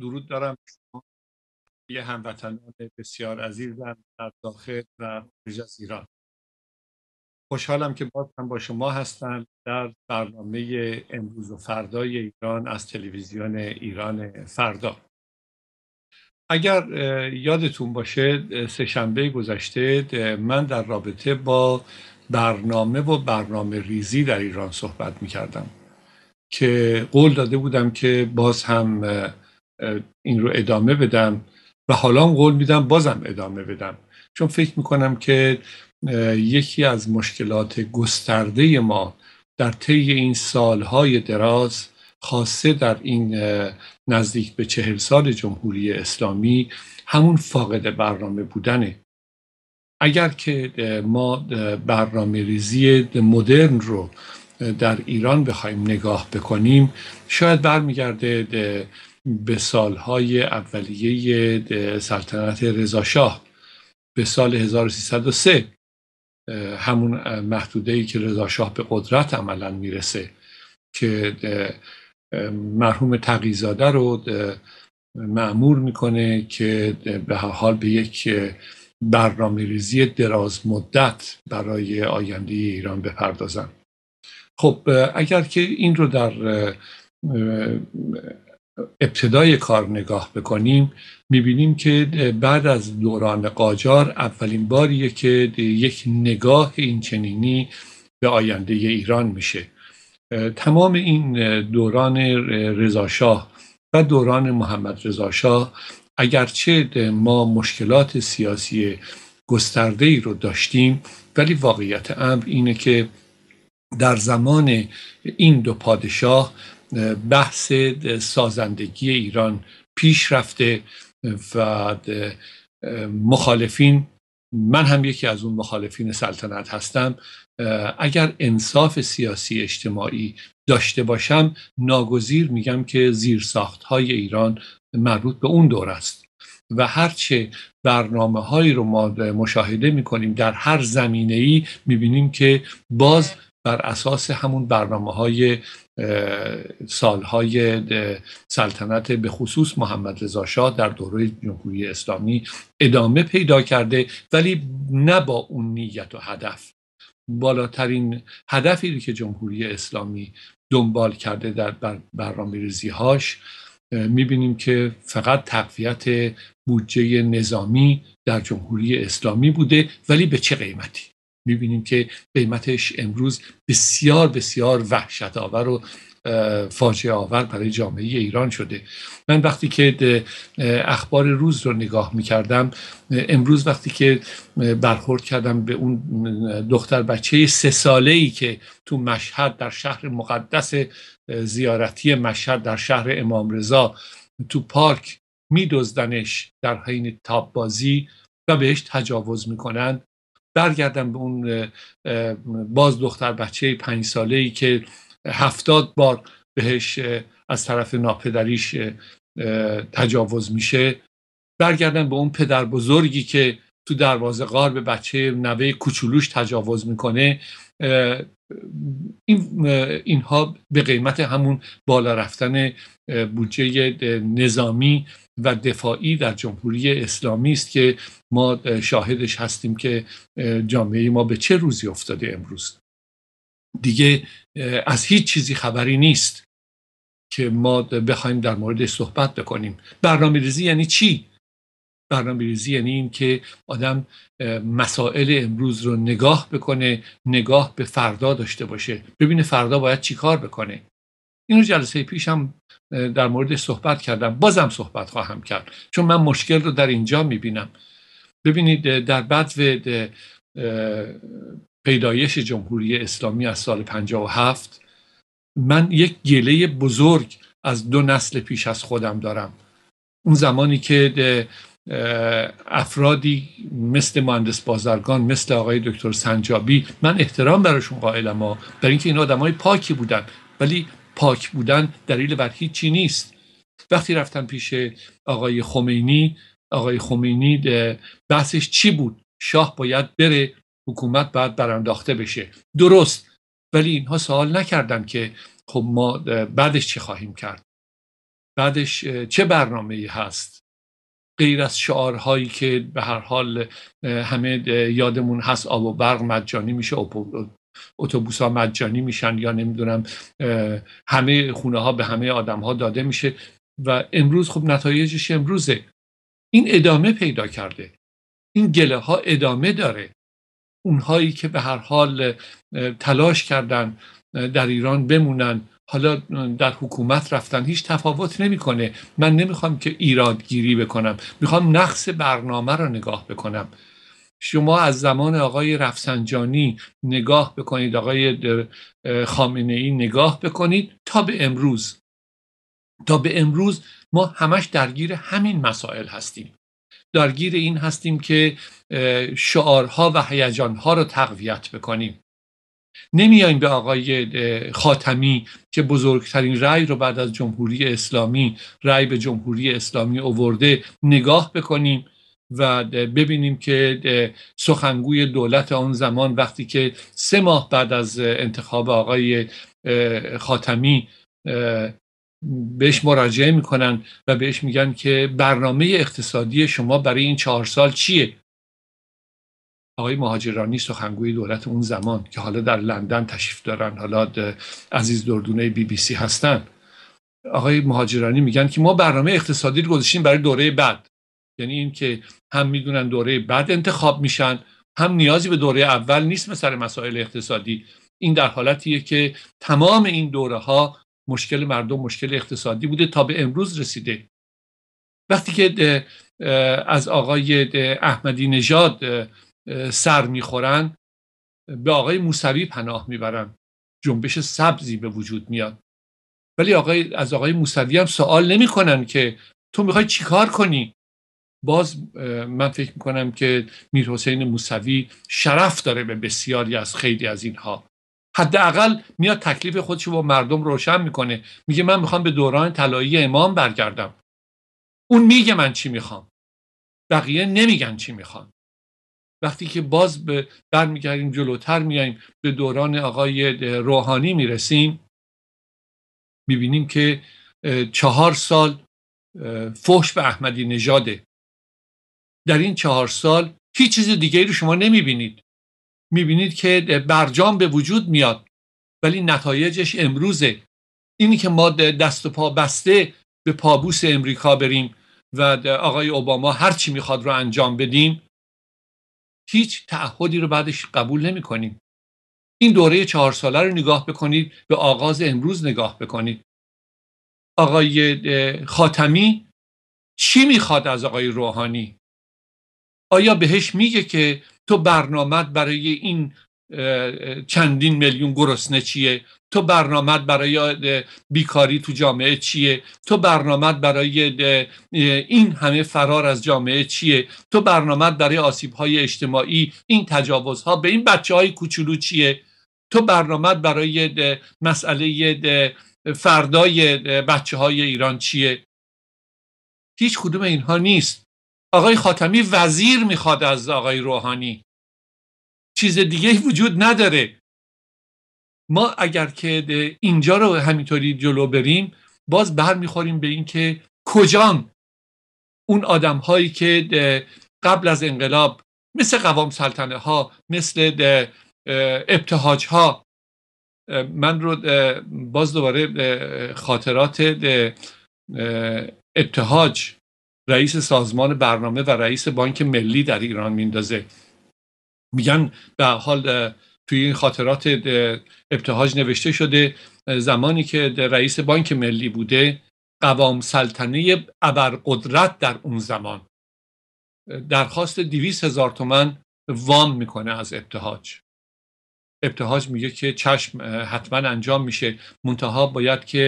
درود دارم یه هموطنان بسیار عزیزم در داخل و خارج از ایران خوشحالم که باز هم با شما هستم در برنامه امروز و فردای ایران از تلویزیون ایران فردا اگر یادتون باشه سه شنبه گذشته من در رابطه با برنامه و برنامه ریزی در ایران صحبت می که قول داده بودم که باز هم این رو ادامه بدم و حالا هم قول میدم بازم ادامه بدم چون فکر میکنم که یکی از مشکلات گسترده ما در طی این سالهای دراز خاصه در این نزدیک به چهل سال جمهوری اسلامی همون فاقد برنامه بودنه اگر که ما برنامه ریزی مدرن رو در ایران بخوایم نگاه بکنیم شاید برمیگرده به سالهای اولیه سلطنت رضاشاه به سال 1303 همون محدوده ای که رضاشاه به قدرت عملا میرسه که مرحوم تقیزاده رو معمور میکنه که به حال به یک برنامه ریزی دراز مدت برای آینده ایران بپردازن خب اگر که این رو در ابتدای کار نگاه بکنیم میبینیم که بعد از دوران قاجار اولین باریه که یک نگاه اینچنینی به آینده ایران میشه تمام این دوران رضاشاه و دوران محمد رضاشاه اگرچه ما مشکلات سیاسی گسترده ای رو داشتیم ولی واقعیت امر اینه که در زمان این دو پادشاه بحث سازندگی ایران پیش رفته و مخالفین من هم یکی از اون مخالفین سلطنت هستم اگر انصاف سیاسی اجتماعی داشته باشم ناگزیر میگم که زیرساخت های ایران مربوط به اون دور است و هرچه برنامه هایی رو ما مشاهده میکنیم در هر زمینه ای میبینیم که باز بر اساس همون برنامه های سالهای سلطنت به خصوص محمد رضا شاه در دوره جمهوری اسلامی ادامه پیدا کرده ولی نه با اون نیت و هدف بالاترین هدفی که جمهوری اسلامی دنبال کرده در بر برنامه میبینیم که فقط تقویت بودجه نظامی در جمهوری اسلامی بوده ولی به چه قیمتی میبینیم که قیمتش امروز بسیار بسیار وحشت آور و فاجعه آور برای جامعه ایران شده من وقتی که اخبار روز رو نگاه می امروز وقتی که برخورد کردم به اون دختر بچه سه ساله ای که تو مشهد در شهر مقدس زیارتی مشهد در شهر امام رضا تو پارک میدزدنش در حین تاب بازی و بهش تجاوز میکنند برگردم به اون باز دختر بچه پنج ساله ای که هفتاد بار بهش از طرف ناپدریش تجاوز میشه برگردم به اون پدر بزرگی که تو دروازه غار به بچه نوه کوچولوش تجاوز میکنه این اینها به قیمت همون بالا رفتن بودجه نظامی و دفاعی در جمهوری اسلامی است که ما شاهدش هستیم که جامعه ما به چه روزی افتاده امروز دیگه از هیچ چیزی خبری نیست که ما بخوایم در موردش صحبت بکنیم برنامه ریزی یعنی چی برنامه ریزی یعنی این که آدم مسائل امروز رو نگاه بکنه نگاه به فردا داشته باشه ببینه فردا باید چی کار بکنه اینو جلسه پیش هم در مورد صحبت کردم بازم صحبت خواهم کرد چون من مشکل رو در اینجا میبینم ببینید در بعد پیدایش جمهوری اسلامی از سال 57 من یک گله بزرگ از دو نسل پیش از خودم دارم اون زمانی که افرادی مثل مهندس بازرگان مثل آقای دکتر سنجابی من احترام براشون قائلم ما برای اینکه این آدم های پاکی بودن ولی پاک بودن دلیل بر هیچی نیست وقتی رفتن پیش آقای خمینی آقای خمینی بحثش چی بود شاه باید بره حکومت باید برانداخته بشه درست ولی اینها سوال نکردن که خب ما بعدش چه خواهیم کرد بعدش چه برنامه ای هست غیر از شعارهایی که به هر حال همه یادمون هست آب و برق مجانی میشه اتوبوس ها مجانی میشن یا نمیدونم همه خونه ها به همه آدم ها داده میشه و امروز خب نتایجش امروزه این ادامه پیدا کرده این گله ها ادامه داره اونهایی که به هر حال تلاش کردن در ایران بمونن حالا در حکومت رفتن هیچ تفاوت نمیکنه من نمیخوام که ایرادگیری بکنم میخوام نقص برنامه رو نگاه بکنم شما از زمان آقای رفسنجانی نگاه بکنید آقای خامنه ای نگاه بکنید تا به امروز تا به امروز ما همش درگیر همین مسائل هستیم درگیر این هستیم که شعارها و هیجانها رو تقویت بکنیم نمیایم به آقای خاتمی که بزرگترین رأی رو بعد از جمهوری اسلامی رأی به جمهوری اسلامی اوورده نگاه بکنیم و ببینیم که سخنگوی دولت آن زمان وقتی که سه ماه بعد از انتخاب آقای خاتمی بهش مراجعه میکنن و بهش میگن که برنامه اقتصادی شما برای این چهار سال چیه آقای مهاجرانی سخنگوی دولت اون زمان که حالا در لندن تشریف دارن حالا عزیز دردونه بی بی سی هستن آقای مهاجرانی میگن که ما برنامه اقتصادی رو گذاشتیم برای دوره بعد یعنی این که هم میدونن دوره بعد انتخاب میشن هم نیازی به دوره اول نیست مثل مسائل اقتصادی این در حالتیه که تمام این دوره ها مشکل مردم مشکل اقتصادی بوده تا به امروز رسیده وقتی که از آقای احمدی نژاد سر میخورن به آقای موسوی پناه میبرن جنبش سبزی به وجود میاد ولی آقای از آقای موسوی هم سوال نمیکنن که تو میخوای چیکار کنی باز من فکر میکنم که میر حسین موسوی شرف داره به بسیاری از خیلی از اینها حداقل میاد تکلیف خودش رو با مردم روشن میکنه میگه من میخوام به دوران طلایی امام برگردم اون میگه من چی میخوام بقیه نمیگن چی میخوان وقتی که باز به برمیگردیم جلوتر میاییم به دوران آقای روحانی میرسیم میبینیم که چهار سال فوش به احمدی نژاده در این چهار سال هیچ چیز دیگه رو شما نمیبینید میبینید که برجام به وجود میاد ولی نتایجش امروزه اینی که ما دست و پا بسته به پابوس امریکا بریم و آقای اوباما هر چی میخواد رو انجام بدیم هیچ تعهدی رو بعدش قبول نمی کنیم. این دوره چهار ساله رو نگاه بکنید به آغاز امروز نگاه بکنید آقای خاتمی چی میخواد از آقای روحانی آیا بهش میگه که تو برنامه برای این چندین میلیون گرسنه چیه تو برنامه برای بیکاری تو جامعه چیه تو برنامه برای این همه فرار از جامعه چیه تو برنامه برای آسیب های اجتماعی این تجاوز ها به این بچه های کوچولو چیه تو برنامه برای مسئله فردای بچه های ایران چیه هیچ کدوم اینها نیست آقای خاتمی وزیر میخواد از آقای روحانی چیز دیگه وجود نداره ما اگر که اینجا رو همینطوری جلو بریم باز برمیخوریم به اینکه کجان اون آدم هایی که قبل از انقلاب مثل قوام سلطنه ها مثل ابتهاج ها من رو باز دوباره خاطرات ابتهاج رئیس سازمان برنامه و رئیس بانک ملی در ایران میندازه میگن به حال توی این خاطرات ابتهاج نوشته شده زمانی که رئیس بانک ملی بوده قوام سلطنه ابرقدرت در اون زمان درخواست دیویس هزار تومن وام میکنه از ابتهاج ابتهاج میگه که چشم حتما انجام میشه منتها باید که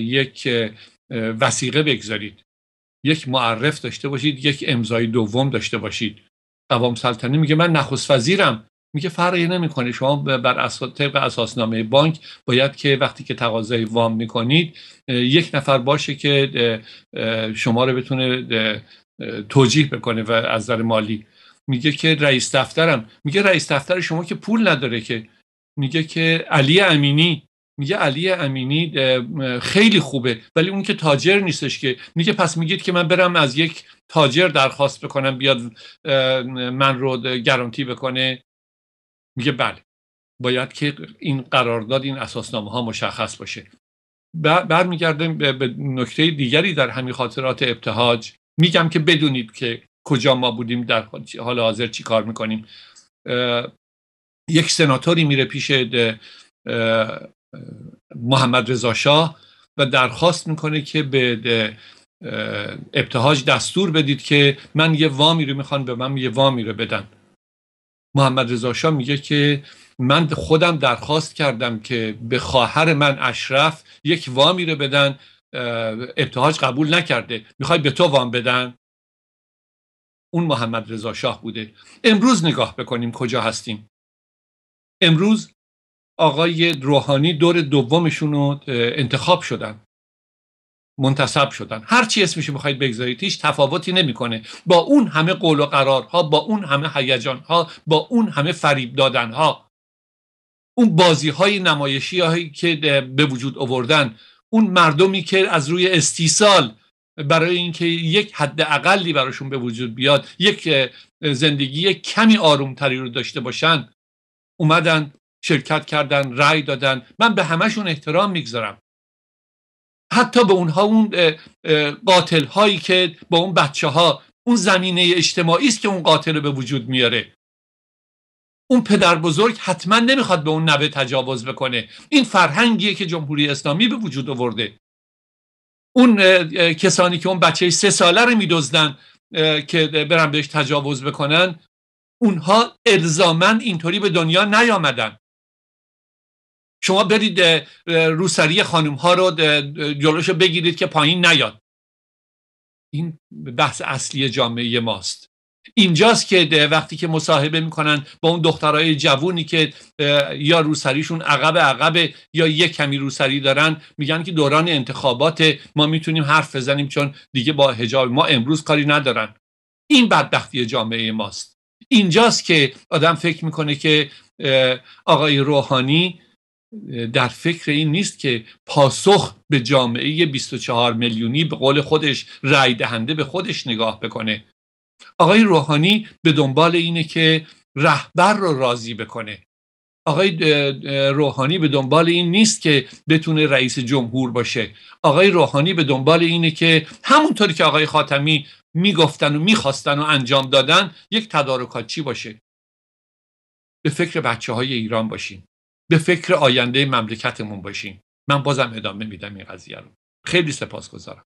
یک وسیقه بگذارید یک معرف داشته باشید یک امضای دوم داشته باشید قوام سلطنه میگه من نخست وزیرم میگه فرقی نمیکنه شما بر اساس طبق اساسنامه بانک باید که وقتی که تقاضای وام میکنید یک نفر باشه که شما رو بتونه توجیه بکنه و از نظر مالی میگه که رئیس دفترم میگه رئیس دفتر شما که پول نداره که میگه که علی امینی میگه علی امینی خیلی خوبه ولی اون که تاجر نیستش که میگه پس میگید که من برم از یک تاجر درخواست بکنم بیاد من رو گارانتی بکنه میگه بله باید که این قرارداد این اساسنامه ها مشخص باشه برمیگرده به نکته دیگری در همین خاطرات ابتهاج میگم که بدونید که کجا ما بودیم در حال حاضر چی کار میکنیم یک سناتوری میره پیش محمد رضا شاه و درخواست میکنه که به ابتهاج دستور بدید که من یه وامی رو میخوان به من یه وامی رو بدن محمد رضا شاه میگه که من خودم درخواست کردم که به خواهر من اشرف یک وامی رو بدن ابتهاج قبول نکرده میخوای به تو وام بدن اون محمد رضا شاه بوده امروز نگاه بکنیم کجا هستیم امروز آقای روحانی دور دومشون رو انتخاب شدن منتصب شدن هر چی اسمشو بخواید بگذارید هیچ تفاوتی نمیکنه با اون همه قول و قرارها با اون همه ها با اون همه فریب دادنها اون بازی های نمایشی هایی که به وجود آوردن اون مردمی که از روی استیصال برای اینکه یک حد اقلی براشون به وجود بیاد یک زندگی کمی آروم تری رو داشته باشن اومدن شرکت کردن رأی دادن من به همشون احترام میگذارم حتی به اونها اون قاتل هایی که با اون بچه ها اون زمینه اجتماعی است که اون قاتل رو به وجود میاره اون پدر بزرگ حتما نمیخواد به اون نوه تجاوز بکنه این فرهنگیه که جمهوری اسلامی به وجود آورده اون کسانی که اون بچه سه ساله رو میدزدن که برن بهش تجاوز بکنن اونها الزامن اینطوری به دنیا نیامدن شما برید روسری خانم ها رو جلوش بگیرید که پایین نیاد این بحث اصلی جامعه ماست اینجاست که وقتی که مصاحبه میکنن با اون دخترای جوونی که یا روسریشون عقب عقب یا یک کمی روسری دارن میگن که دوران انتخابات ما میتونیم حرف بزنیم چون دیگه با حجاب ما امروز کاری ندارن این بدبختی جامعه ماست اینجاست که آدم فکر میکنه که آقای روحانی در فکر این نیست که پاسخ به جامعه 24 میلیونی به قول خودش رای دهنده به خودش نگاه بکنه آقای روحانی به دنبال اینه که رهبر رو راضی بکنه آقای روحانی به دنبال این نیست که بتونه رئیس جمهور باشه آقای روحانی به دنبال اینه که همونطوری که آقای خاتمی میگفتن و میخواستن و انجام دادن یک تدارکاتچی باشه به فکر بچه های ایران باشین به فکر آینده مملکتمون باشین. من بازم ادامه میدم این قضیه رو خیلی سپاسگزارم